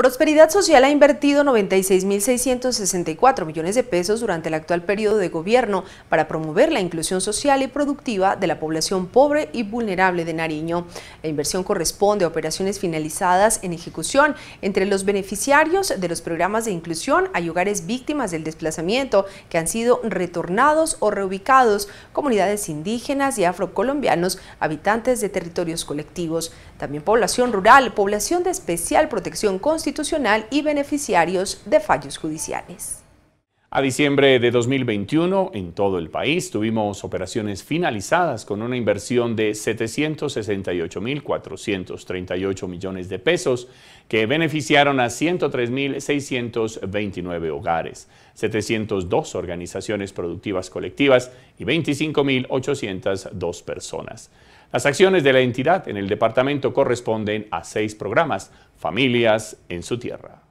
Prosperidad Social ha invertido 96.664 millones de pesos durante el actual periodo de gobierno para promover la inclusión social y productiva de la población pobre y vulnerable de Nariño. La inversión corresponde a operaciones finalizadas en ejecución. Entre los beneficiarios de los programas de inclusión a hogares víctimas del desplazamiento que han sido retornados o reubicados, comunidades indígenas y afrocolombianos, habitantes de territorios colectivos, también población rural, población de especial protección constitucional y beneficiarios de fallos judiciales. A diciembre de 2021, en todo el país, tuvimos operaciones finalizadas con una inversión de 768.438 millones de pesos que beneficiaron a 103.629 hogares, 702 organizaciones productivas colectivas y 25.802 personas. Las acciones de la entidad en el departamento corresponden a seis programas, Familias en su Tierra.